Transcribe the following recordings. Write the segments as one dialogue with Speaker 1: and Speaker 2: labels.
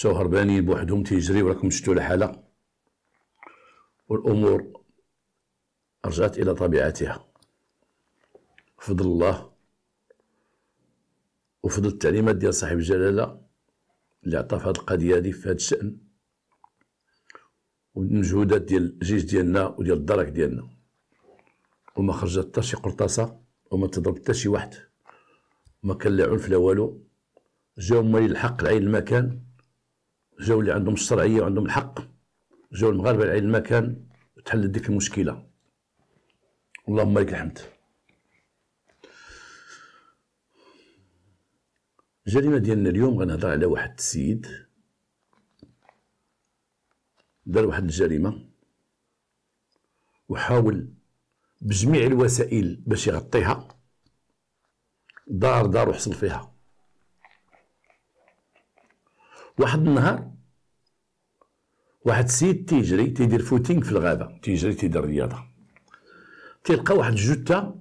Speaker 1: مشاو هربانين بوحدهم تيجري وراكم شتو الحاله والامور رجعت الى طبيعتها فضل الله وفضل التعليمات ديال صاحب الجلاله اللي عطى في هذه القضيه هذه في هذا الشان والمجهودات ديال الجيش ديالنا وديال الدرك ديالنا وما خرجت حتى شي قرطاسه وما تضرب حتى شي واحد ما كان لا عنف لا والو جاو ما يلحق العين المكان جاو اللي عندهم الشرعيه وعندهم الحق جاو المغاربه لعين المكان وتحلت ديك المشكله اللهم لك الحمد الجريمه ديالنا اليوم غنهضر على واحد السيد دار واحد الجريمه وحاول بجميع الوسائل باش يغطيها دار دار وحصل فيها واحد النهار واحد السيد تيجري تيدير فوتينغ في الغابه تيجري تيدير رياضه تلقى واحد الجثه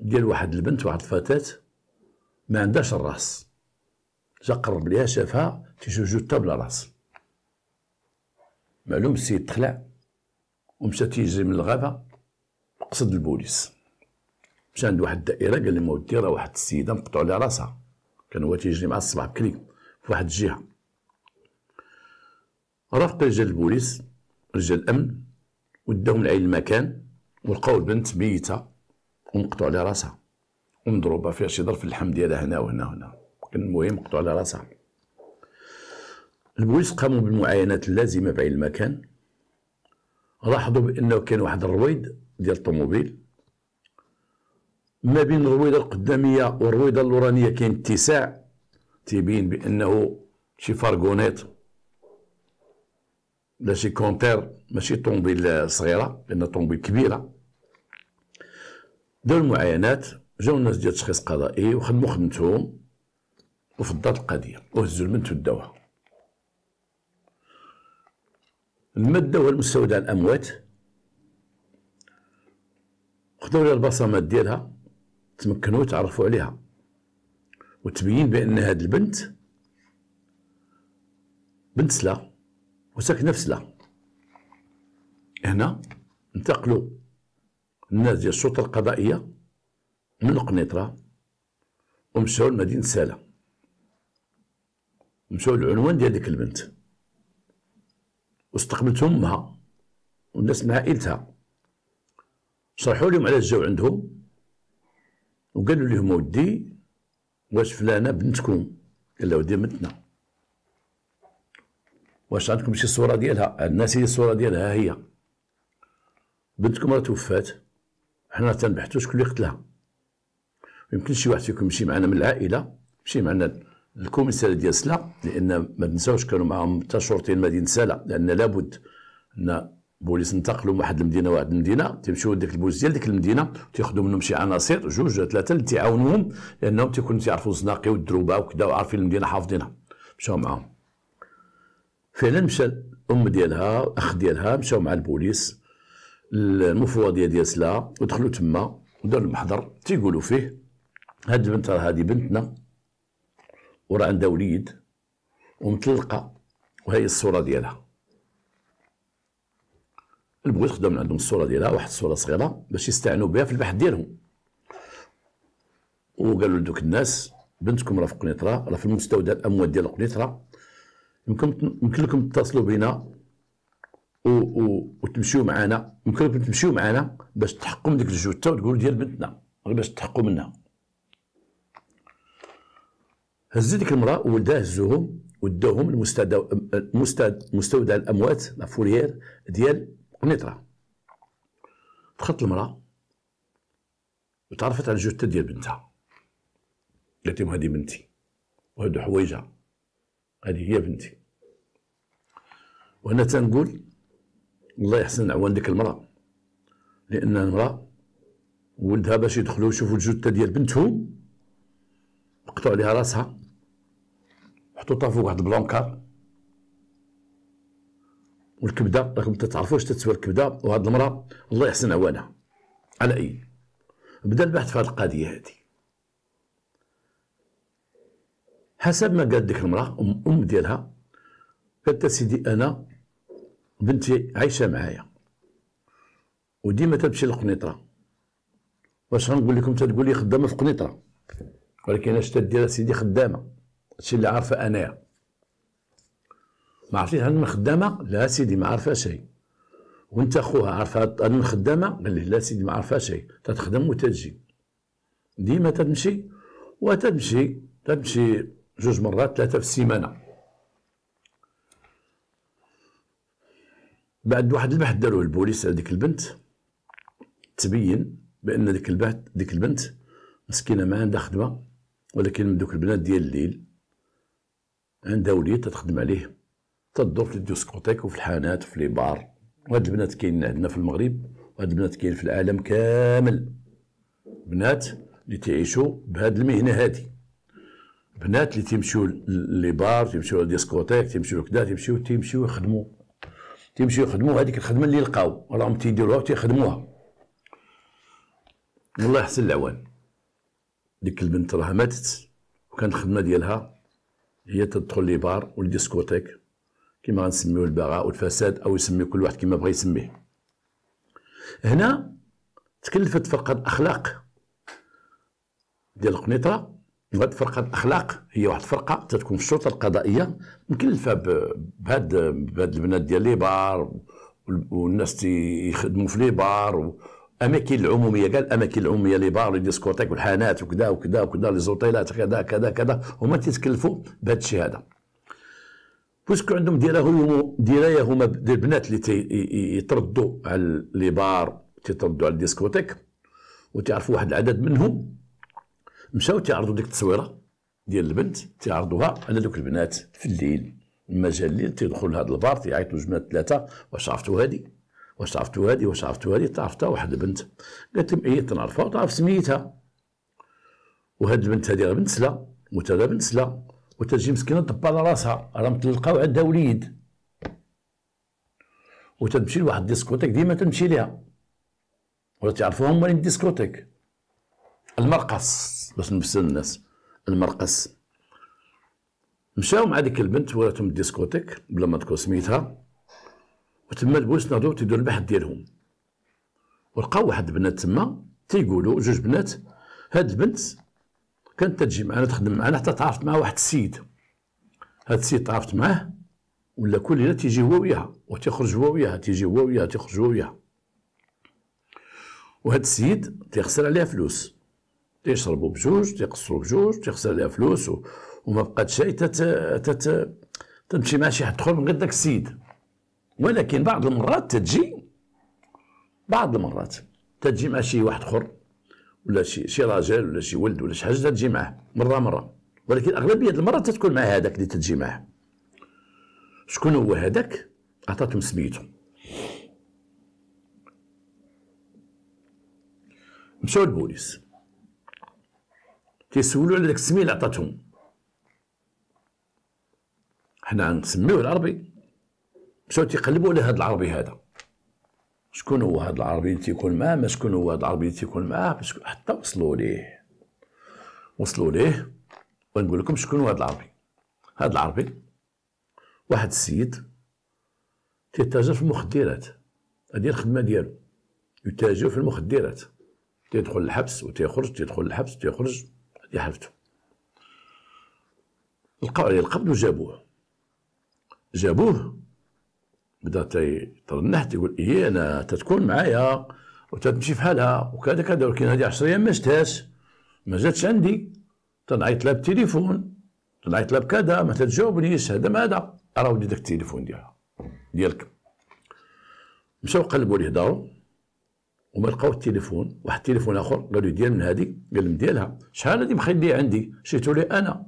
Speaker 1: ديال واحد البنت واحد الفتاه ما عندهاش الراس جا قرب ليها شافها تيشوف جثه بلا راس معلوم السيد تخلع ومشى تيجري من الغابه قصد البوليس مشى عند واحد الدائره قال لهم ودي راه واحد السيده مقطوع عليها راسها كان هو تيجري مع الصباح بكري واحد الجهه رافق رجال البوليس رجال الامن وداهم لعين المكان ولقاو البنت ميته ومقطوع على راسها ومضروبه فيها شي ظرف اللحم ديالها هنا وهنا وهنا كان المهم مقطوع على راسها البوليس قاموا بالمعاينات اللازمه بعين المكان لاحظوا بانه كان واحد الرويد ديال الطوموبيل ما بين الرويضه القداميه والرويضه اللورانيه كاين اتساع تيبين بانه شي فارغونيت ولا شي كونتير ماشي طوموبيل صغيره لان طوموبيل كبيره داروا المعاينات جاو الناس ديال التشخيص القضائي وخدمو خدمتهم وفضات القضيه وهزوا المنت الدواء المادة هو المستودع الأموات خدوا لها البصمات ديالها تمكنوا يتعرفوا عليها وتبين بان هاد البنت بنت سلا وساكنه في سلا هنا انتقلوا الناس ديال الشرطه القضائيه من القنيطره ومشاو لمدينه سلا مشاو للعنوان ديال ديك البنت واستقبلتهم امها والناس من عائلتها شرحوا لهم علاش جاو عندهم وقالوا لهم ودي واش فلانه بنتكم قال له ودي بنتنا واش عندكم شي صوره ديالها الناس هي الصوره ديالها هي بنتكم راه توفات حنا تنبحثوا شكون اللي قتلها يمكن شي واحد فيكم يمشي معنا من العائله يمشي معنا الكوميسار ديال سلا لان ما تنساوش كانوا معاهم حتى شرطيين مدينه سلا لان لابد ان بوليس انتقلوا من واحد المدينه واحد المدينه تيمشيو ديك البوليس ديال ديك المدينه تياخذوا منهم شي عناصر جوج ثلاثه اللي تعاونوهم لانهم تيكونوا تيعرفوا الزناقي والدروبه وكذا وعارفين المدينه حافظينها مشاو معاهم فعلا مشى الام ديالها الاخ ديالها مشاو مع البوليس المفوضيه ديال سلا ودخلوا تما ودار المحضر تيقولوا فيه هاد البنت راه هادي بنتنا وراه عندها وليد ومطلقه وهي الصوره ديالها اللي نخدم من عندهم الصوره ديالها واحد الصوره صغيره باش يستعنوا بها في البحث ديالهم وقالوا لدوك الناس بنتكم راه في قنيطره راه في المستودع الاموال ديال قنيطره يمكن يمكن لكم تتصلوا بنا و... و... وتمشيو معنا يمكن لكم تمشيو معنا باش تحقوا من ديك الجثه وتقولوا ديال بنتنا غير باش تحقوا منها هز ديك المراه وولدها هزوهم وداوهم المستودع المستودع الاموات فوريير ديال ونيطرا دخلت المراه وتعرفت على الجثه ديال بنتها قالت لهم هذه بنتي وهذو حوايجها هذه هي بنتي وانا تنقول الله يحسن عوان ديك المراه لان المراه ولدها باش يدخلوا يشوفوا الجثه ديال بنتهم قطعوا عليها راسها حطوطها فوق واحد البلونكار والكبده راكم تتعرفوا واش تتسوى الكبده وهاد المراه الله يحسن عوانها على اي بدا البحث في هاد القضيه هادي حسب ما قالت ديك المراه ام ام ديالها قالت سيدي انا بنتي عايشه معايا وديما تمشي للقنيطره واش غنقول لكم تتقول لي خدامه في قنيطره ولكن اش تدير سيدي خدامه هادشي اللي عارفه انايا ما عرفتيش هاد المخدمه لا سيدي ما عارفه شيء وانت خوها عارفه هاد المخدمه قال لي لا سيدي ما عارفه شيء تتخدم وتجي ديما تمشي وتمشي تمشي جوج مرات ثلاثه في السيمانه بعد واحد البحث داروه البوليس على ديك البنت تبين بان ديك البحث ديك البنت مسكينه ما عندها خدمه ولكن من دوك البنات ديال الليل عندها وليد تخدم عليه تدور في الديسكوتيك وفي الحانات وفي لي بار وهاد البنات كاين عندنا في المغرب وهاد البنات كاين في العالم كامل بنات اللي تعيشوا بهاد المهنه هادي بنات اللي تيمشيو لي بار تيمشيو للديسكوتيك تيمشيو كدا تيمشيو تيمشيو يخدموا تيمشيو يخدموا هذيك الخدمه اللي لقاو راهم تيديروها وتيخدموها الله يحسن العوان ديك البنت راها ماتت وكانت الخدمه ديالها هي تدخل لي بار والديسكوتيك كما غنسميو البغاء والفساد او يسمي كل واحد كما بغى يسميه هنا تكلفت فرقه الاخلاق ديال القنيطره وهاد فرقه الاخلاق هي واحد الفرقه تتكون في الشرطه القضائيه مكلفه بهاد بهاد البنات ديال لي بار والناس تيخدموا في لي بار الاماكن العموميه كاع الاماكن العموميه لي بار لي ديسكوتيك والحانات وكذا وكذا وكذا لي زوطيلات كذا كذا كذا هما تيتكلفوا بهاد الشيء هذا بوسكو عندهم هما درايهم هما البنات اللي يتردوا على لي بار تيتردوا على الديسكوتيك وتعرفوا واحد العدد منهم مشاو تعرضوا ديك التصويره ديال البنت تعرضوها على دوك البنات في الليل المجال الليل تيدخلوا لهذا البار تيعيطوا جماعه ثلاثه واش عرفتوا هذه واش عرفتوا هذه واش عرفتوا هذه تعرفتها واحد البنت قالت لهم ايه تنعرفها وتعرف سميتها وهاد البنت هذه بنت سلا وانت بنت سلا وتجي مسكينه طب على راسها راه مطلقه وعندها وليد وتمشي لواحد الديسكوتيك ديما تمشي ليها ولا تعرفوهم مالين الديسكوتيك المرقص باش نفسر الناس المرقص مشاو مع ديك البنت وراتهم الديسكوتيك بلا ما تكون سميتها وتما البوس ناضو تيديرو البحث ديالهم ولقاو واحد البنات تما تيقولوا جوج بنات هاد البنت كانت تجي معنا تخدم معنا حتى تعرفت مع واحد السيد هذا السيد تعرفت معاه ولا كل ليله تيجي هو وياها وتيخرج هو وياها تيجي هو وياها تيخرج هو وياها وهذا السيد تيخسر عليها فلوس تيشربوا بجوج تيقصروا بجوج تيخسر عليها فلوس و... وما بقات شيء تت... تت... تمشي مع شي حد تدخل من غير داك السيد ولكن بعض المرات تجي بعض المرات تجي مع شي واحد اخر ولا شي شي راجل ولا شي ولد ولا شي حاجه تجي معاه مره مره ولكن اغلبيه المرات تتكون مع هذاك اللي تتجي معاه شكون هو هذاك عطاتهم سميتو مشاو البوليس تيسولوا على داك السميه اللي عطاتهم حنا نسميوه العربي مشاو تيقلبوا على هذا العربي هذا شكون هو هذا العربي اللي تيكون معاه ما شكون هو هذا العربي اللي تيكون معاه باش حتى وصلوا ليه وصلوا ليه ونقول لكم شكون هو هذا العربي هذا العربي واحد السيد تيتاجر في المخدرات هذه الخدمه ديالو يتاجر في المخدرات تيدخل الحبس وتيخرج تيدخل الحبس وتيخرج هذه حرفته لقاو عليه القبض وجابوه جابوه بدا ترنح تقول اي انا تتكون معايا وتتمشي في حالها وكذا كذا ولكن هذه 10 ايام ما شتهاش ما جاتش عندي تنعيط لها بالتليفون تنعيط لها بكذا ما تجاوبنيش هذا ما هذا راه ولي داك التليفون ديالها ديالك مشاو قلبوا ليه دارو وما لقاو التليفون واحد التليفون اخر قال له ديال من هذه قال لهم ديالها شحال هذه مخلي عندي شريتو لي انا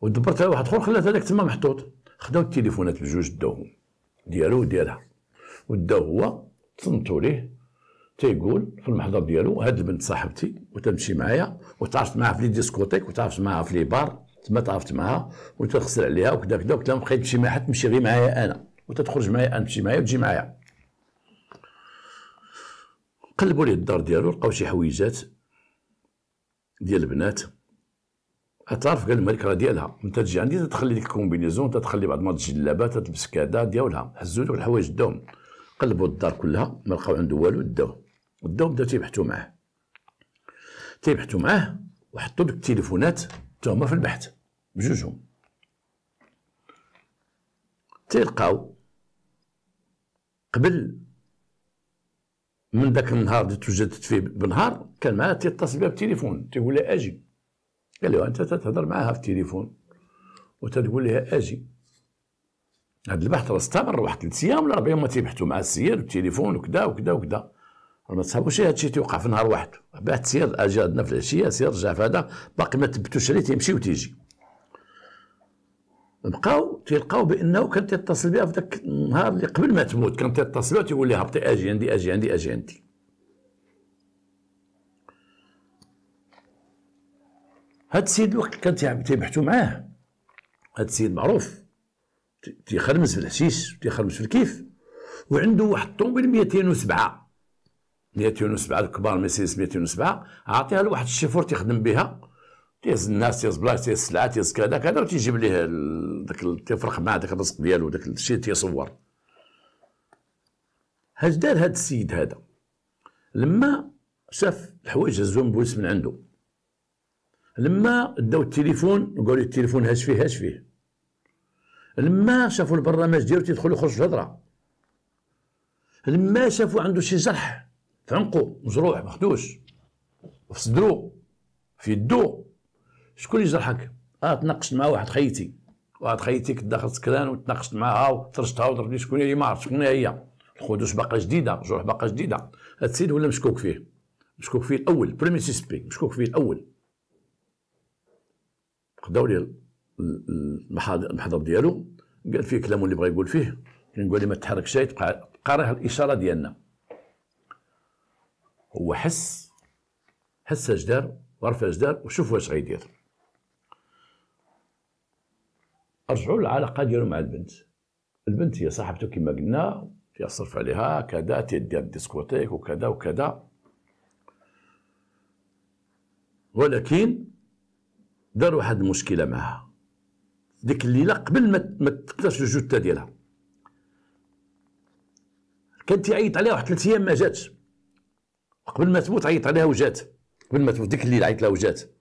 Speaker 1: ودبرت على واحد اخر خلات هذاك تما محطوط خداو التليفونات بجوج داوهم ديالو وديالها ودا هو تصنتو ليه تيقول في المحضر ديالو هاد البنت صاحبتي وتمشي معايا وتعرفت معاها في لي ديسكوتيك وتعرفت معاها في لي بار تما تعرفت معاها وتخسر عليها وكذا كذا قلت لها بقيت تمشي معاها تمشي غير معايا انا وتتخرج معايا انا تمشي معايا وتجي معايا قلبوا ليه الدار ديالو لقاو شي حويجات ديال البنات تعرف قال راه ديالها انت تجي عندي تخلي ديك الكومبينيزون تخلي بعض المرات الجلابات تلبس كذا ديالها هزوا دوك الحوايج داهم قلبوا الدار كلها ما لقاو عنده والو داو داو بداو تيبحثوا معاه تيبحثوا معاه وحطوا دوك التليفونات حتى هما في البحث بجوجهم تيلقاو قبل من ذاك النهار اللي توجدت فيه بنهار كان معاه تيتصل بها بالتليفون تيقول لها اجي قال لي انت تتهضر معاها في التليفون وتقول لها اجي هذا البحث راه استمر واحد ثلاث ايام ولا اربع ايام تيبحثوا مع السير بالتليفون وكذا وكذا وكذا ما تصابوش هذا الشيء تيوقع في نهار واحد بعد سير اجي عندنا في العشيه سير رجع في هذا باقي ما ثبتوش عليه تيمشي وتيجي بقاو تيلقاو بانه كان تيتصل بها في ذاك النهار اللي قبل ما تموت كان تيتصل بها تيقول لها هبطي اجي عندي اجي عندي اجي عندي هاد السيد الوقت كان تيبحثوا معاه هاد السيد معروف تيخرمز في الحشيش تيخرمز في الكيف وعنده واحد الطوموبيل 207 207 الكبار مرسيدس 207 عاطيها لواحد الشيفور تيخدم بها تيهز الناس تيهز بلاص تيهز السلعه تيهز كذا كذا وتيجيب ليه داك تيفرق مع داك الرزق ديالو داك الشيء تيصور هاش دار هاد السيد هذا لما شاف الحوايج هزوهم بوليس من عنده لما داو التليفون قالوا التليفون هاش فيه هاش فيه لما شافوا البرنامج ديالو تيدخل يخرج الهضره لما شافوا عنده شي جرح في عنقو مزروع مخدوش في صدرو في يدو شكون اللي جرحك؟ اه تناقشت مع واحد خيتي واحد خيتي كنت داخل سكران وتناقشت معاها وطرشتها وضربني شكون هي ما عرفت شكون هي الخدوش باقا جديده جروح باقا جديده هاد السيد ولا مشكوك فيه مشكوك فيه الاول بريمي سيسبي مشكوك فيه الاول خداو لي المحضر ديالو قال فيه كلام اللي بغى يقول فيه كنقول له ما تحركش تبقى بقى راه الاشاره ديالنا هو حس حس اش دار ورفع اش دار وشوف واش غيدير رجعوا للعلاقه ديالو مع البنت البنت هي صاحبته كما قلنا يصرف عليها كذا تيدير ديسكوتيك وكذا وكذا ولكن دار واحد المشكله معها ديك الليله قبل ما تقدرش الجثه ديالها كانت تيعيط عليها واحد ثلاث ايام ما جاتش قبل ما تموت عيط عليها وجات قبل ما تموت ديك الليله عيط لها وجات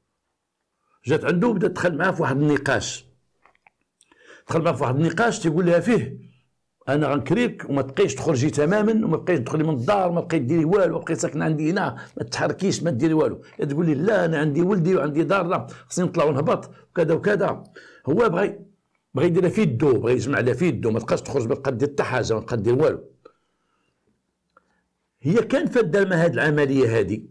Speaker 1: جات عنده وبدا دخل معاه في واحد النقاش دخل معاه في واحد النقاش تيقول لها فيه انا غنكريك وما تبقيش تخرجي تماما وما تبقيش تدخلي من الدار وما بقيت ديري والو بقيت ساكن عندي هنا ما تتحركيش ما ديري والو تقول لي لا انا عندي ولدي وعندي دار لا خصني نطلع ونهبط وكذا وكذا هو بغى بغى يديرها في يدو بغى يجمع لها في يدو ما تبقاش تخرج ما تبقى دير حتى حاجه ما تبقى دير والو هي كان فات دار هذه العمليه هذه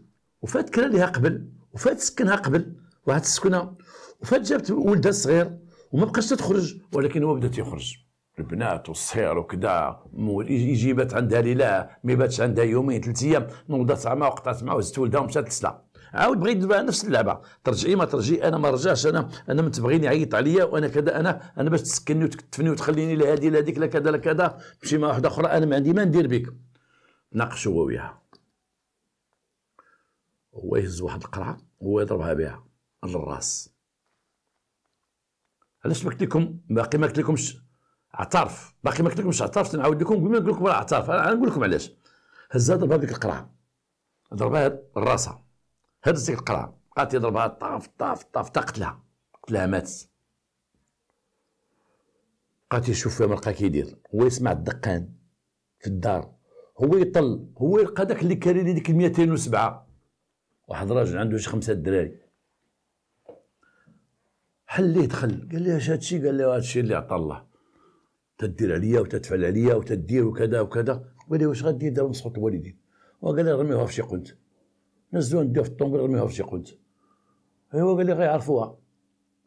Speaker 1: وفات كرا ليها قبل وفات سكنها قبل واحد السكنه وفات جابت ولدها الصغير وما بقاش تخرج ولكن هو بدا تيخرج البنات والصهير وكذا يجي بات عندها ليله ما باتش عندها يومين ثلاث ايام نوضت مع وقطعت مع وزت ولدها ومشات لسلا عاود بغيت نفس اللعبه ترجعي ما ترجعي انا ما رجعش انا انا من تبغيني عيط عليا وانا كذا انا انا باش تسكني وتكتفني وتخليني لهذه لهذيك لا كذا لا كذا تمشي مع واحده اخرى انا ما عندي ما ندير بك ناقش هو وياها هو يهز واحد القرعه هو يضربها بها للراس الراس علاش ما قلت لكم باقي ما قلت لكمش اعترف باقي ما قلت لكمش اعترف نعاود لكم قبل ما نقول لكم راه اعترف انا نقول لكم علاش هزها ضربها ديك القرعه ضربها الراسه هزت ديك القرعه بقات يضربها طاف طاف طاف تقتلها قتلها قتلها ماتت بقات يشوف فيها ما لقى كيدير هو يسمع الدقان في الدار هو يطل هو يلقى داك اللي كاري لي ديك 207 واحد راجل عنده شي خمسه دراري حل ليه دخل قال لي اش هادشي قال لي هادشي اللي عطى الله تدير عليا وتتفعل عليا وتدير وكذا وكذا ولي واش غادي دابا مسخوط الوالدين وقال لي رميوها في شي قنت نزلوها نديها في الطونبيل رميوها في شي قنت ايوا قال لي غيعرفوها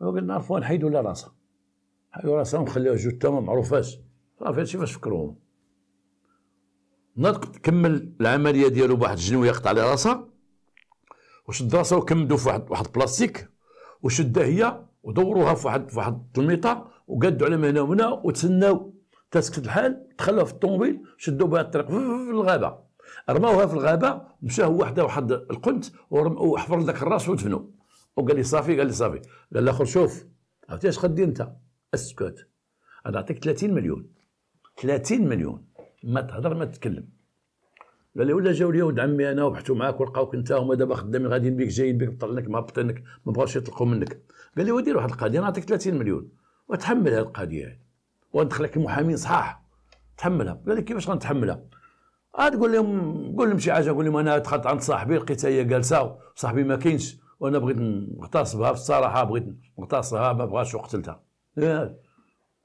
Speaker 1: ايوا قال نعرفوها نحيدو لها راسها نحيدو راسها ونخليوها جوج تما معروفاش صافي هادشي فاش فكروهم ناض كمل العمليه ديالو بواحد الجنويه قطع على راسها وشد راسها وكمدو في واحد واحد البلاستيك وشدها هي ودوروها في واحد في واحد التلميطه وقادوا على هنا وهنا وتسناو تسكت الحال دخلوها في الطوموبيل شدوا بها الطريق في الغابه رماوها في الغابه مشى هو وحده واحد القنت وحفر لك الراس ودفنوا وقال لي صافي قال لي صافي قال الاخر شوف عرفتي اش غدير انت اسكت انا نعطيك 30 مليون 30 مليون ما تهضر ما تتكلم قال لي ولا جاو لي ولد عمي انا وبحثوا معاك ولقاوك انت هما دابا خدامين غاديين بك جايين بك بطلنك مهبطينك ما بغاوش يطلقوا منك قال لي ودير واحد القضيه نعطيك 30 مليون وتحمل القضيه هذه لك محامين صحاح تحملها قال لي كيفاش غنتحملها عاد آه، تقول لهم قول لهم شي حاجه قول لهم انا دخلت عند صاحبي لقيتها هي جالسه وصاحبي ما كاينش وانا بغيت نغتصبها في الصراحه بغيت نغتصبها ما بغاش وقتلتها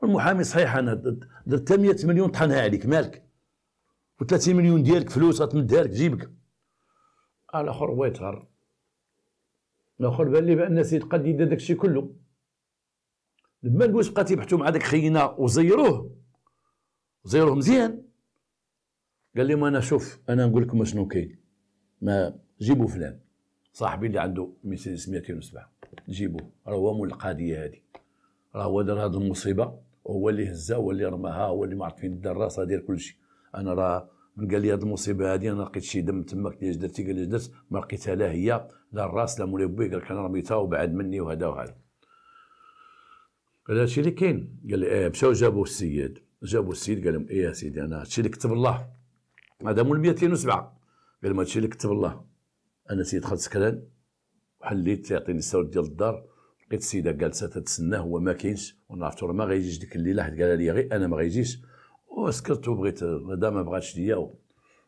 Speaker 1: المحامي صحيح انا درت 100 مليون طحنها عليك مالك و30 مليون ديالك فلوس غتمدها لك جيبك آه، الاخر هو الاخر بان لي بان سيد قد يدير داكشي كله لما نقول بقى تيبحثوا مع داك خينا وزيروه زيروه مزيان قال لهم انا شوف انا نقول لكم شنو كاين ما جيبوا فلان صاحبي اللي عنده 200 سبعه جيبوه راه هو مول القضيه هذه راه هو دار هذه المصيبه هو اللي هزها هو اللي رماها هو اللي ما عرف فين دار راسها دير كل شيء انا راه من قال لي هذه المصيبه هذه انا لقيت شي دم تما كي درتي قال لي درت ما لقيتها لا هي لا الراس لا مولاي بوي قال لك انا رميتها وبعد مني وهذا وهذا كاين قال لي ايه مشاو جابوا السيد جابوا السيد قال لهم ايه يا سيدي انا هادشي اللي كتب الله هذا مول 207 قال لهم هادشي اللي كتب الله انا سيد دخلت سكران وحليت يعطيني السور ديال الدار لقيت السيده جالسه تتسنى هو ما كاينش وانا عرفت راه ما غيجيش ديك الليله حيت قال لي غير انا ما غيجيش وسكرت وبغيت هذا ما بغاتش ليا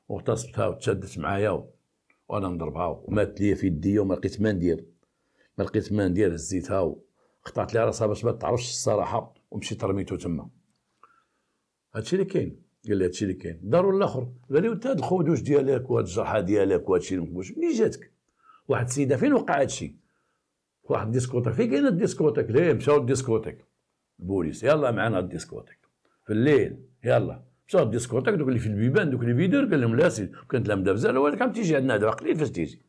Speaker 1: واغتصبتها وتشدت معايا وانا مضربها ومات ليا في يدي وما لقيت ما ندير ما لقيت ما ندير هزيتها قطعت لي راسها باش ما تعرفش الصراحه ومشيت رميته تما هادشي اللي كاين قال لي هادشي اللي كاين داروا الاخر قال لي انت هاد الخدوش ديالك وهاد الجرحه ديالك وهادشي المكبوش منين جاتك واحد السيده فين وقع هادشي واحد الديسكوتيك فين كاين الديسكوتيك ليه مشاو الديسكوتيك البوليس يلا معنا الديسكوتيك في الليل يلا مشاو الديسكوتيك دوك اللي في البيبان دوك اللي فيدور قال لهم لا سيدي كانت لامده بزاف ولكن عم تيجي عندنا هذا قليل فاش تيجي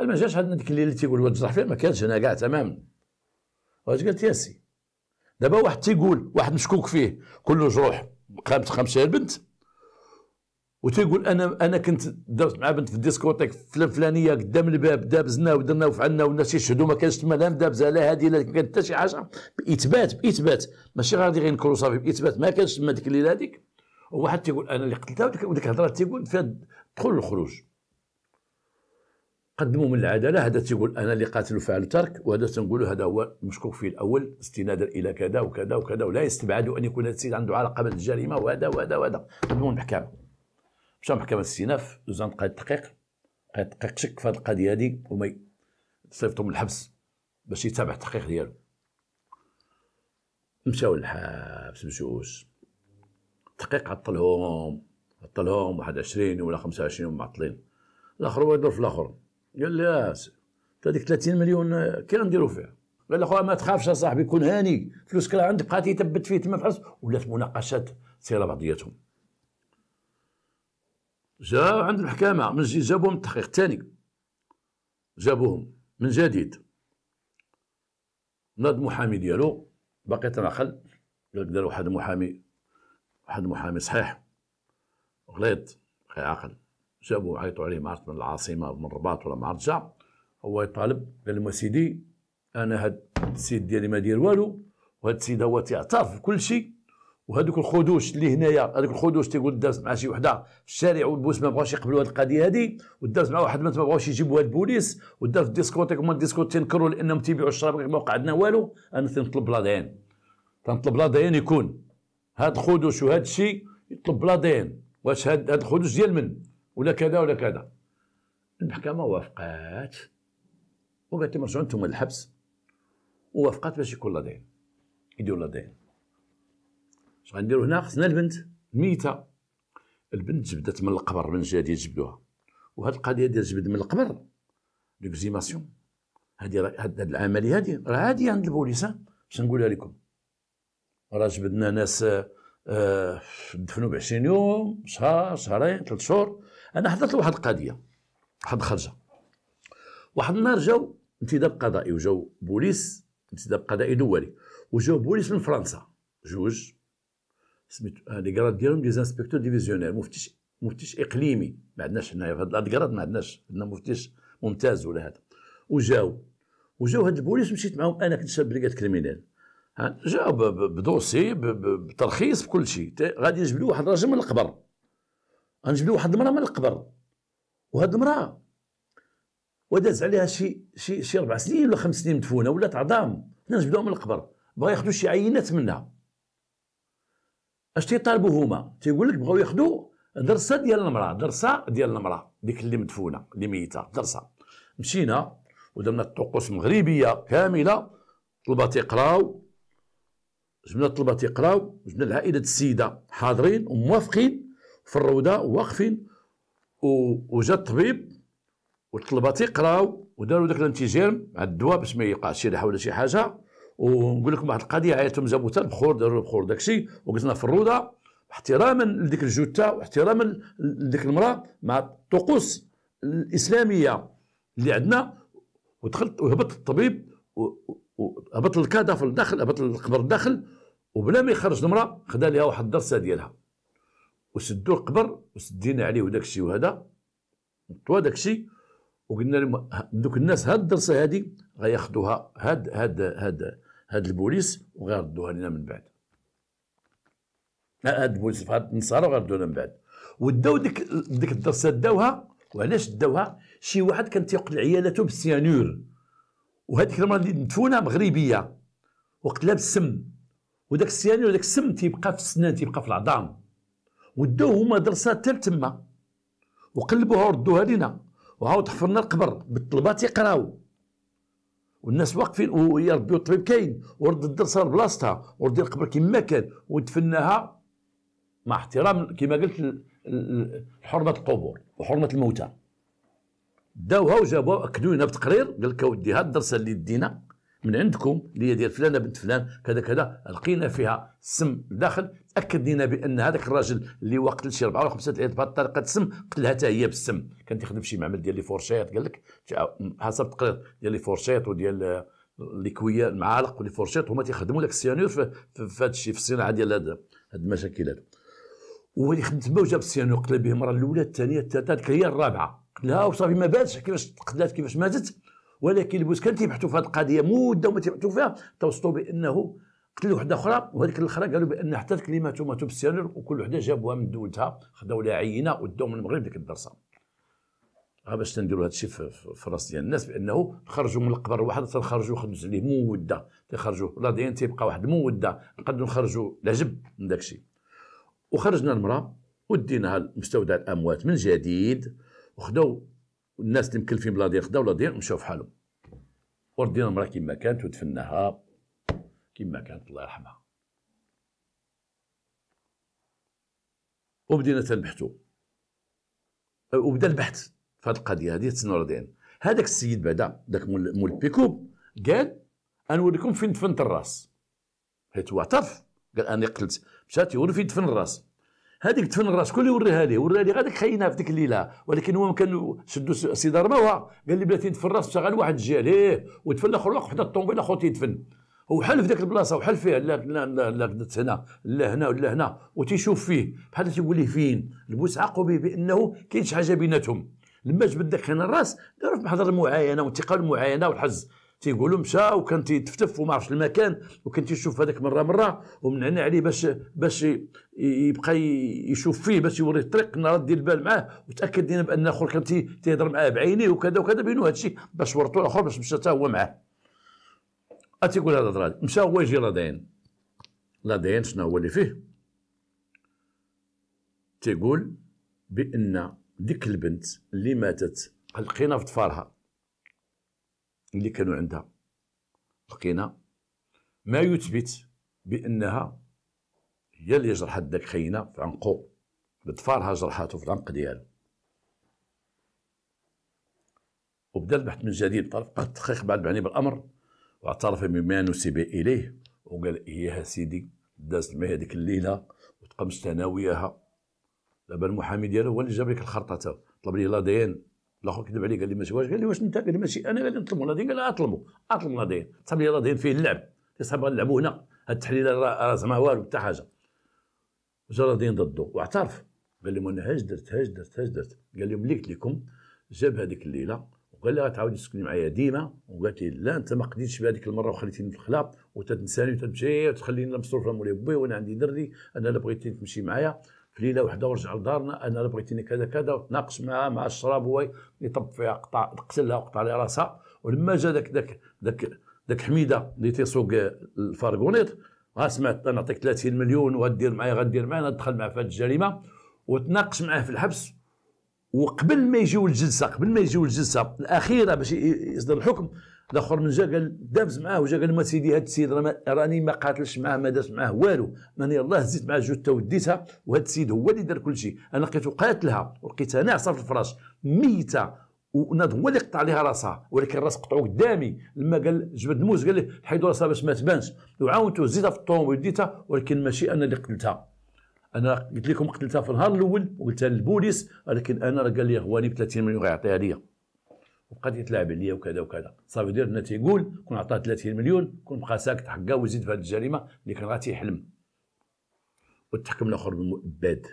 Speaker 1: ما جاش عندنا ديك الليله تيقول واد الجرح فين ما كانش هنا كاع تماما واش قالت ياسي دابا واحد تيقول واحد مشكوك فيه كله جروح قامت خمسة البنت وتيقول انا انا كنت درت مع بنت في الديسكوتيك فلانيه قدام الباب دابزنا ودرنا وفعلنا والناس يشهدوا ما كانش تما لا مدابزه لا هذه لا كانت حتى شي حاجه باثبات باثبات ماشي غادي غير نكرو صافي باثبات ما كانش تما ديك الليله هذيك وواحد تيقول انا اللي قتلتها وديك الهضره تيقول فيها الدخول والخروج قدموا من العداله هذا تيقول انا اللي قاتل فعل ترك وهذا تنقولوا هذا هو مشكوك فيه الاول استنادا الى كذا وكذا وكذا ولا يستبعد ان يكون هذا السيد عنده علاقه بالجريمه وهذا وهذا وهذا قدموا المحكمه مشى محكمه الاستئناف دوزان قاعد التحقيق قاعد التحقيق شك في هذه القضيه هذه وما صيفطهم الحبس باش يتابع التحقيق ديالو مشاو للحبس بجوج التحقيق عطلهم عطلهم واحد 20 ولا 25 معطلين الاخر هو يدور في الاخر قال لي يا سيدي هذيك 30 مليون آه، كي غنديروا فيها قال اخويا ما تخافش يا صاحبي كون هاني فلوسك راه عندك بقات تيثبت فيه تما في ولات مناقشات تصير بعضياتهم جا عند المحكمه من جابوهم التحقيق الثاني جابوهم من جديد ناض محامي ديالو باقي تنعقل قال دار واحد المحامي واحد المحامي صحيح غليظ غير عاقل جابوا عيطوا عليه ما عرفت من العاصمه من الرباط ولا ما عرفت جا هو يطالب قال لهم سيدي انا هاد السيد ديالي ما داير والو وهاد السيد هو تيعترف بكل شيء وهذوك الخدوش اللي هنايا هذوك الخدوش تيقول داز مع شي وحده في الشارع والبوس ما بغاوش يقبلوا هذه القضيه هذه وداز مع واحد ما بغاوش هاد البوليس ودار في الديسكوتيك هما الديسكوت تنكروا لانهم تيبيعوا الشراب ما وقع عندنا والو انا تنطلب بلا ديان تنطلب بلا ديان يكون هاد الخدوش وهاد الشيء يطلب بلا ديان واش هاد هاد الخدوش ديال من ولا كذا ولا كذا المحكمه وافقات وقالت لهم رجعوا انتم للحبس ووافقات باش يكون لا يديروا لا اش غنديروا هنا خصنا البنت ميته البنت جبدت من القبر من جهه ديال جبدوها وهاد القضيه ديال جبد من القبر ليكزيماسيون هادي هاد العمليه هادي راه عاديه عند البوليس باش نقولها لكم راه جبدنا ناس آه، آه، دفنوا ب 20 يوم شهر شهرين ثلاث شهور انا حضرت واحد القضيه واحد الخرجه واحد النهار جاو انتداب قضائي وجاو بوليس انتداب قضائي دولي وجاو بوليس من فرنسا جوج سميت لي كراد ديالهم دي زانسبكتور ديفيزيونير مفتش مفتش اقليمي ما عندناش هنايا في هاد الادكراد ما عندناش عندنا مفتش ممتاز ولا هذا وجاو وجاو هاد البوليس مشيت معاهم انا كنت شاب بريكات كريمينال جاو بدوسي بترخيص بكل شيء غادي يجبدوا واحد الراجل من القبر لي واحد المراه من القبر وهاد المراه وداز عليها شي شي شي ربع سنين ولا خمس سنين مدفونه ولات عظام حنا نجبدوها من القبر بغا ياخذوا شي عينات منها اش تيطالبوا هما تيقول لك بغاو ياخذوا درسه ديال المراه درسه ديال المراه ديك اللي مدفونه اللي ميته درسه مشينا ودرنا الطقوس المغربيه كامله طلبه تيقراو جبنا الطلبه تيقراو جبنا العائله السيده حاضرين وموافقين في الروضه واقفين وجا الطبيب والطلبات يقراو وداروا داك الانتيجيرم مع الدواء باش ما يوقعش شي ريحه ولا شي حاجه ونقول لكم واحد القضيه عيطتهم جابوا حتى البخور داروا البخور داكشي وقلنا في الروضه احتراما لديك الجثه واحتراما لديك المراه مع الطقوس الاسلاميه اللي عندنا ودخلت وهبط الطبيب هبط الكادافل داخل هبط القبر داخل وبلا ما يخرج المراه خدا ليها واحد الدرسه ديالها وسدوا القبر وسدينا عليه وداك الشيء وهذا طوا داك الشيء وقلنا لهم دوك الناس هاد الدرسه هادي غياخذوها هاد هاد هاد هاد البوليس وغيردوها لنا من بعد هاد البوليس هاد النصارى وغيردوها لنا من بعد وداو ديك ديك الدرسه داوها وعلاش داوها شي واحد كان تيقتل عيالاته بالسيانور وهذيك المرة اللي مدفونه مغربيه وقتلها بالسم وداك السيانور داك السم تيبقى في السنان تيبقى في العظام ودوه مدرسه حتى تما وقلبوها وردوها لينا وعاود حفرنا القبر بالطلبات يقراو والناس واقفين ويا ربي والطبيب كاين ورد الدرسه لبلاصتها ورد القبر كما كان ودفناها مع احترام كما قلت حرمه القبور وحرمه الموتى داوها وجابوها اكدوا لنا بتقرير قال لك اودي هاد الدرسه اللي دينا من عندكم اللي هي ديال فلانه بنت فلان كذا كذا لقينا فيها سم داخل اكد لنا بان هذاك الراجل اللي وقتل قتل شي 4 ولا العيال بهذه الطريقه السم قتلها حتى هي بالسم كان تخدم في شي معمل ديال لي فورشيط قال لك حسب التقرير ديال لي فورشيط وديال الكويه المعالق ولي فورشيط هما تيخدموا لك السيانور في هذا الشيء في الصناعه ديال هاد المشاكل هذا هو اللي تما وجاب السيانور قتل به المره الاولى الثانيه الثالثه هي الرابعه قتلها وصافي ما بانش كيفاش قتلات كيفاش ماتت ولكن البوسكان تيبحثوا في هذه القضيه مده وما تيبحثوا فيها توصلوا بانه قتلوا وحده اخرى وهذيك الاخرى قالوا بان حتى الكلمات هما تبسيانر وكل وحده جابوها من دولتها خداو لها عينه وداو من المغرب ديك الدرسه باش تنديروا هذا الشيء في راس ديال الناس بانه خرجوا من القبر واحد تنخرجوا خدمت عليه موده تيخرجوا لا دين تيبقى واحد موده نقدروا نخرجوا العجب من داك الشيء وخرجنا المراه وديناها لمستودع الاموات من جديد وخذوا والناس اللي مكلفين بلا خداو لا مشاو في حالهم وردينا المراه كيما كانت ودفناها كيما كانت الله يرحمها وبدينا تنبحثوا وبدا البحث في هذه القضيه هذه تسنور دين هذاك السيد بعدا ذاك مول مول بيكوب قال نوريكم فين دفنت الراس حيت هو اعترف قال انا قتلت مشات يوري فين دفن الراس هذيك دفن الراس كل يوريها لي وريها لي غادي خينا في ديك الليله ولكن هو كان شدو سي دارماوه قال لي بلاتي تفن الراس شغل واحد جا ليه ودفن الاخر واقف حدا الطوموبيل اخوتي يدفن وحل في ديك البلاصه وحل فيها لا لا لا لا هنا لا هنا ولا هنا وتيشوف فيه بحال تيقول ليه فين البوس عاقوا به بانه كاين شي حاجه بيناتهم لما جبد داك خينا الراس داروا في محضر المعاينه وانتقال المعاينه والحجز تيقولوا مشى وكان تيتفتف وما عرفش المكان وكان تيشوف هذاك مره مره ومن هنا عليه باش باش يبقى يشوف فيه باش يوريه الطريق انا ردي دير البال معاه وتاكد لنا بان اخر كان تيهضر معاه بعينيه وكذا وكذا بينو هذا الشيء باش ورطوا الاخر باش مشى حتى هو معاه أه تيقول هذا الراجل مشى هو يجي لادين لادين شنو هو اللي فيه تيقول بان ديك البنت اللي ماتت لقينا في ضفارها اللي كانوا عندها لقينا ما يثبت بانها هي اللي جرحت داك خينا في عنقو بطفالها جرحاتو في العنق ديالو وبدا البحث من جديد طرف التحقيق بعد معني بالامر واعترف بما نسب اليه وقال اياها سيدي دازت معايا هذيك الليله وتقمشت انا وياها دابا المحامي ديالو هو اللي جاب لك الخرطه طلب لي لا ديان الاخر كذب عليه قال لي ما سواش قال لي واش انت قال لي ماشي انا غادي نطلبوا نادين قال اطلبوا اطلبوا نادين صاحبي نادين فيه اللعب صاحبي غنلعبوا هنا هاد التحليل راه زعما والو حتى حاجه جا نادين ضده واعترف قال لهم انا هاش درت هاش درت هاش درت قال لهم ملي لكم جاب هذيك الليله وقال لها غتعاودي تسكني معايا ديما وقالت لي لا انت ما قديتش بهذيك المره وخليتيني في الخلا وتتنساني وتتمشي وتخليني مصروف مولاي بوي وانا عندي دري انا لا بغيتي تمشي معايا في ليله واحده ورجع لدارنا انا بغيتيني كذا كذا وتناقش معها مع الشراب هو يطب فيها قطع قتلها وقطع لي راسها ولما جا داك داك داك داك حميده اللي تيسوق الفارغونيط ها آه، سمعت انا نعطيك 30 مليون وغدير معايا غدير معايا ندخل معاه في هذه الجريمه وتناقش معاه في الحبس وقبل ما يجيو الجلسه قبل ما يجيو الجلسه الاخيره باش يصدر الحكم الاخر من جا قال دابز معاه وجا قال ما سيدي هاد السيد راني ما قاتلش معاه ما دارش معاه والو ماني الله هزيت معاه جوج وديتها وهاد السيد هو اللي دار كل شيء انا لقيته قاتلها ولقيتها ناعسه في الفراش ميته وناض هو اللي قطع عليها راسها ولكن الراس قطعوه قدامي لما قال جبد موز قال له حيدوا راسها باش ما تبانش وعاونته زيدها في الطوموبيل وديتها ولكن ماشي انا اللي قتلتها انا قلت لكم قتلتها في النهار الاول وقلتها للبوليس ولكن انا راه قال لي غواني ب 30 مليون غيعطيها ليا وقد يتلاعب عليا وكذا وكذا صافي دير انه تيقول كون عطاه 30 مليون كون بقى ساكت حقا ويزيد في هذه الجريمه اللي كان غادي يحلم والتحكم الاخر بالمؤبد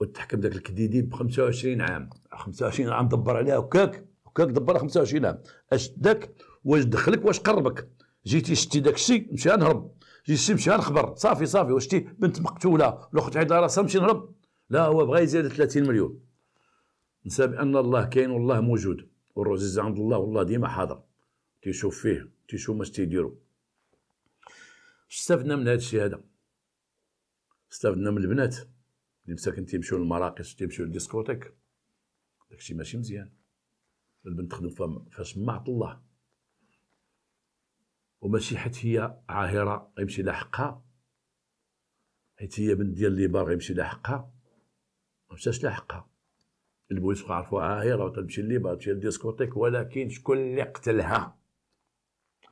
Speaker 1: والتحكم ذاك الكديدي ب 25 عام 25 عام دبر عليها هكاك هكاك دبرها 25 عام اش داك واش دخلك واش قربك جيتي شتي داك الشيء مشى نهرب جيتي مشى نخبر صافي صافي واش شتي بنت مقتوله لو خت عيد راسها مشي نهرب لا هو بغى يزيد 30 مليون نسى بان الله كاين والله موجود والرزيز عند الله والله ديما حاضر تيشوف فيه تيشوف ماش تيديرو استفدنا من هذا الشيء هذا استفدنا من البنات اللي مساكن تيمشيو للمراقص تيمشيو للديسكوتيك داكشي ماشي مزيان البنت تخدم فاش معط الله وماشي حيت هي عاهره غيمشي لها حقها حيت هي بنت ديال لي بار غيمشي لها حقها مشاش لها حقها البوليس عرفوها هي راه تمشي ليبا تمشي ديسكوتيك ولكن شكون اللي قتلها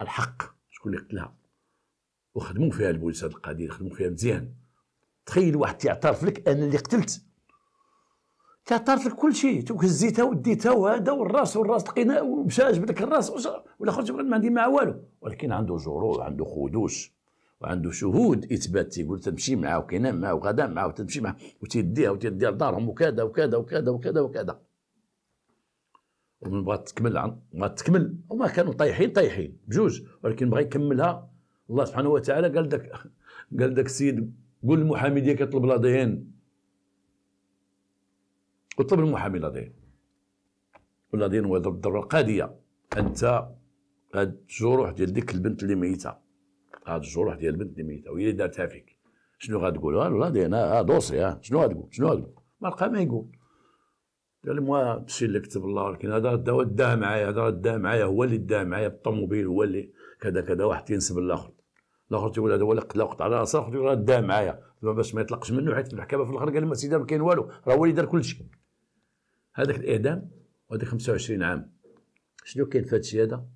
Speaker 1: الحق شكون اللي قتلها وخدموا فيها البوليس هذه القضيه خدموا فيها مزيان تخيل واحد تعترف لك انا اللي قتلت تعترف لك كل شيء هزيتها وديتها وهذا والراس والراس لقينا ومشى جبد لك الراس ولا خرج ما عندي معاه والو ولكن عنده جرؤ عنده خدوش وعنده شهود اثبات تيقول تمشي معاه وكينام معاه وغدا معاه وتمشي معاه وتيديها وتيديها لدارهم وكذا وكذا وكذا وكذا وكذا ومن بغات تكمل بغات تكمل هما كانوا طايحين طايحين بجوج ولكن بغى يكملها الله سبحانه وتعالى قال داك قال داك السيد قول المحامي ديالك يطلب لا دين وطلب المحامي لا دين ولا دين هو القضيه انت هاد الجروح ديال ديك البنت اللي ميته هاد الجروح ديال البنت ميته وهي اللي دارتها فيك شنو غتقول والله دينا اه دوسي ها آه. شنو غتقول شنو غتقول ما لقى ما يقول قال لي موا مشي اللي كتب الله ولكن هذا الدواء داه معايا هذا داه معايا هو اللي داه معايا بالطوموبيل هو اللي كذا كذا واحد تينسب الاخر الاخر تيقول هذا هو اللي قتل قطع على راسه الاخر تيقول هذا داه معايا باش ما يطلقش منه حيت المحكمه في الاخر قال ما سيدي ما كاين والو راه هو اللي دار كل شيء هذاك الاعدام وهذاك 25 عام شنو كاين في هذا الشيء هذا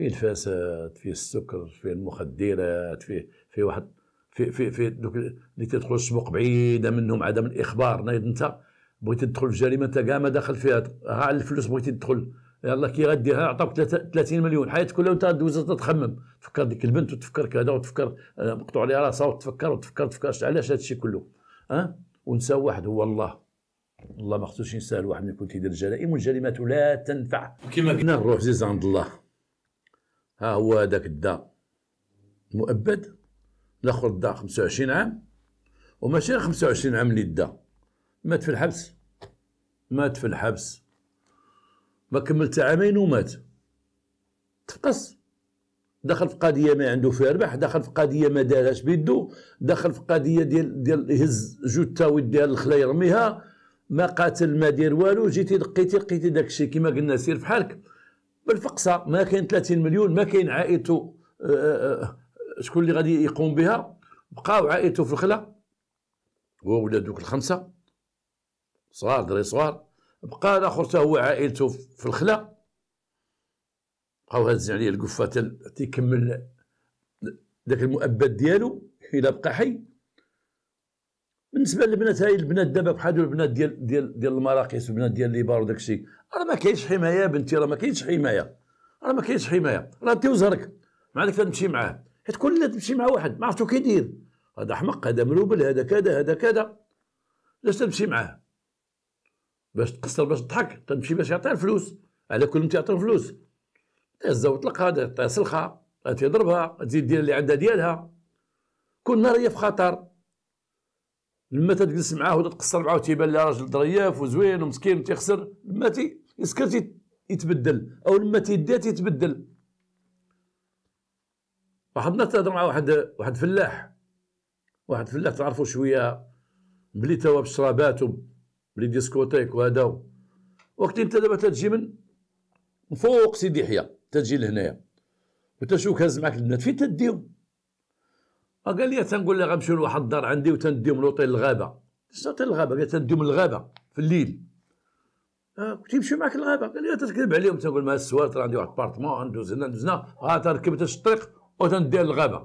Speaker 1: فيه الفساد فيه السكر فيه المخدرات فيه فيه واحد في في في دوك اللي تدخل السوق بعيده منهم عدم الاخبار نايض انت بغيتي تدخل في جريمه انت كاع ما داخل فيها ها على الفلوس بغيتي تدخل يلا كي غاديها عطاوك 30 مليون حياتك كلها وانت دوز تخمم تفكر ديك البنت وتفكر كذا وتفكر آه، مقطوع عليها راسها وتفكر وتفكر تفكر علاش هذا الشيء كله ها ونسى واحد هو الله الله ما خصوش ينسى الواحد ملي كنت يدير الجرائم والجريمات لا تنفع كيما قلنا الروح زيز عند الله ها هو هذاك الدا مؤبد الاخر دا 25 عام وماشي 25 عام اللي دا مات في الحبس مات في الحبس ما كملت عامين ومات تفقس دخل في قضيه ما عنده فيها ربح دخل في قضيه ما دارهاش بيدو دخل في قضيه ديال ديال يهز جوج تاويت ديال الخلا يرميها ما قاتل ما دير والو جيتي دقيتي لقيتي داك الشيء كما قلنا سير في حالك بالفقصة ما كاين 30 مليون ما كاين عائدته آه، آه، آه، شكون اللي غادي يقوم بها بقاو عائلته في الخلا هو ولادوك الخمسه صغار دري صغار بقى الاخر حتى هو عائلته في الخلا بقاو هاز عليه القفه تيكمل ذاك المؤبد ديالو الى بقى حي بالنسبه للبنات هاي البنات دابا بحال البنات ديال ديال ديال المراقص البنات ديال ليبار وداك الشيء راه ما كاينش حمايه بنتي راه ما كاينش حمايه راه ما كاينش حمايه راه انت وزهرك مع داك تمشي معاه حيت كل تمشي مع واحد ما عرفتو كيدير هذا حمق هذا ملوبل هذا كذا هذا كذا علاش تمشي معاه باش تقصر باش تضحك تمشي باش يعطيها الفلوس على كل من تيعطيو الفلوس تهزها وطلقها تعسلخها تضربها تزيد دير اللي عندها ديالها كل نهار هي في خطر لما تجلس معاه وتتقصر معاه وتيبان لها راجل ظريف وزوين ومسكين تيخسر لما تي يتبدل او لما تيدي تيتبدل واحد النهار تهضر مع واحد واحد فلاح واحد فلاح تعرفو شويه بلي توا بشرابات بلي ديسكوتيك وهذا وقت انت دابا تجي من فوق سيدي يحيى تجي لهنايا وتشوك هز معاك البنات فين تديهم قال لي تنقول لي غنمشيو لواحد الدار عندي وتنديهم لوطيل الغابه سنت الغابه قال تنديهم الغابه في الليل آه كنت يمشي معاك الغابه قال لي تكذب عليهم تنقول مع السوار ترى عندي واحد بارتمون ندوز هنا ندوزنا ها تركبت الطريق وتندير الغابه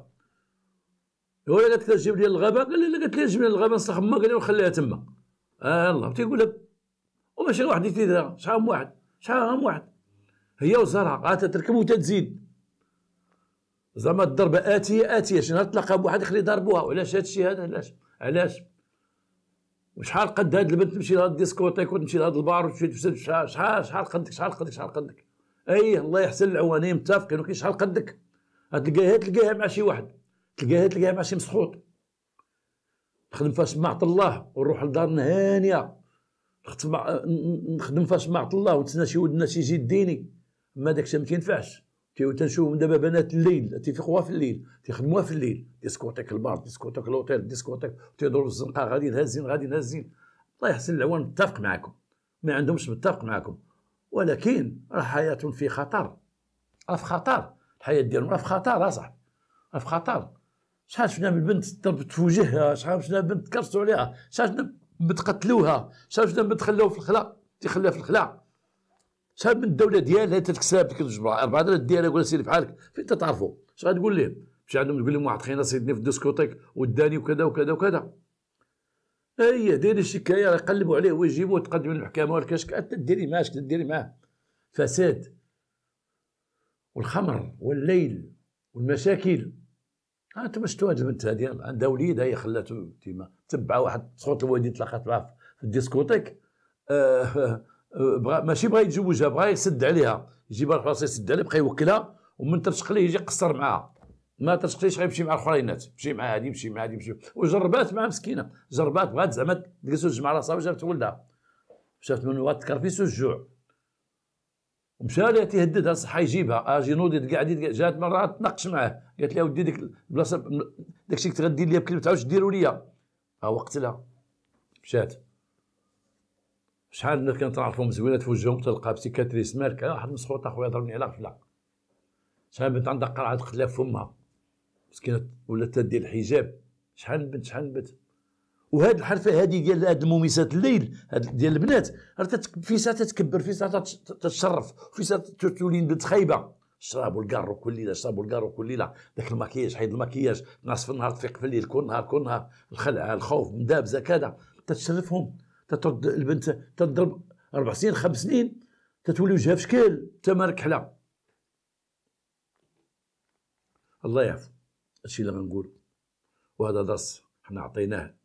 Speaker 1: هو قالت لها جيب لي الغابه قال لي قالت لي جيب لي الغابه نصح ما قال لي وخليها تما آه الله تيقول لك وماشي واحد يديرها شحال واحد شحال واحد هي وزارها عاد تركب وتتزيد زعما الضربه اتيه اتيه شنو تلقى بواحد يخلي ضربوها وعلاش هذا الشيء هذا علاش علاش وشحال قد هاد البنت تمشي لهاد الديسكوتيك وتمشي لهاد البار وتمشي تفسد شحال شحال شحال قدك شحال قدك شحال قدك اي الله يحسن العوانين متفقين يعني ولكن شحال قدك تلقاها تلقاها مع شي واحد تلقاها تلقاها مع شي مسخوط نخدم فاش ما عطى الله ونروح لدارنا هانيه نخدم فاش ما عطى الله ونتسنى شي ود الناس يجي يديني ما داكشي ما كينفعش كيو تنشوفهم دابا بنات الليل تيفيقوها في الليل تيخدموها في الليل ديسكوتيك البار ديسكوتيك الهوتيل ديسكوتيك تيضربوا الزنقه غادي هازين غادي هازين الله يحسن العوان متفق معكم ما عندهمش متفق معكم ولكن راه حياه في خطر راه في خطر الحياه ديالهم راه في خطر اصاحبي راه في خطر شحال شفنا من بنت ضربت في وجهها شحال شفنا من بنت كرسوا عليها شحال شفنا بنت قتلوها شحال شفنا بنت خلاو في الخلاء تيخلاها في الخلاء شحال من الدوله ديالها تتكسب اربعه ديال الدياله يقول سير بحالك فين تتعرفوا اش غتقول لهم مشي عندهم تقول لهم واحد خينا سيدني في الديسكوتيك وداني وكذا وكذا وكذا اي ديري الشكايه راه يقلبوا عليه ويجيبوه تقدم للمحكمه والكشك انت ديري معاه ديري معاه فساد والخمر والليل والمشاكل آه، انت باش تواجه البنت هذه عندها وليد هي خلاتو تما تبع واحد صوت الوالدين تلاقات معاه في الديسكوتيك آه أه، بغا ماشي بغا يتزوجها بغا يسد عليها يجيبها لفرنسا يسد عليها بقى يوكلها ومن ترشق ليه يجي يقصر معاها ما ترشقليش غيمشي مع الاخرينات يمشي مع هادي يمشي مع هادي يمشي وجربات مع مسكينه جربات بغات زعما تجلس تجمع راسها وجابت ولدها شافت من وقت كرفيس الجوع ومشى لها تيهددها صحا يجيبها اجي آه، نوضي قاعد جات مره تناقش معاه قالت لها ودي ديك البلاصه داكشي كنت تغدي ليا بكلمه تعاود ديروا ليا ها وقتلها لها مشات شحال الناس تعرفهم زوينه في وجههم تلقى بسيكاتريس مالك واحد مسخوط اخويا ضربني على غفله شحال بنت عندها قرعه قتله في فمها مسكينه ولات تدير الحجاب شحال بنت شحال بنت وهاد الحرفه هادي ديال هاد المومسات الليل هاد ديال البنات في ساعه تتكبر في ساعه تتشرف في ساعه تولي بنت خايبه شرابوا الكارو كل ليله شرابوا الكارو كل ليله داك الماكياج حيد الماكياج ناس في النهار تفيق في الليل كل نهار كل نهار الخلعه الخوف مدابزه كذا تتشرفهم تترد البنت تضرب اربع سنين خمس سنين تتولي وجهها في شكل تمارك حلا الله يعفو هادشي اللي غنقول وهذا درس حنا عطيناه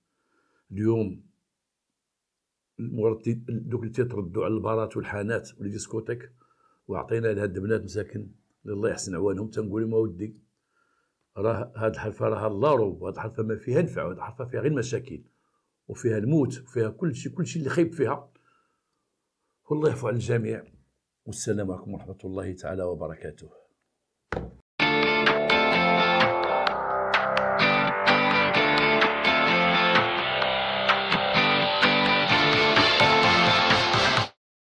Speaker 1: اليوم مجرد دوك اللي تيتردوا على البارات والحانات والديسكوتيك وعطينا لهاد البنات مساكن الله يحسن عوانهم تنقول لهم اودي راه هاد الحرفه راها الله روب وهاد الحرفه ما فيها نفع وهاد الحرفه فيها غير مشاكل وفيها الموت وفيها كل شيء كل شيء اللي خيب فيها والله يعفو على الجميع والسلام عليكم ورحمه الله تعالى وبركاته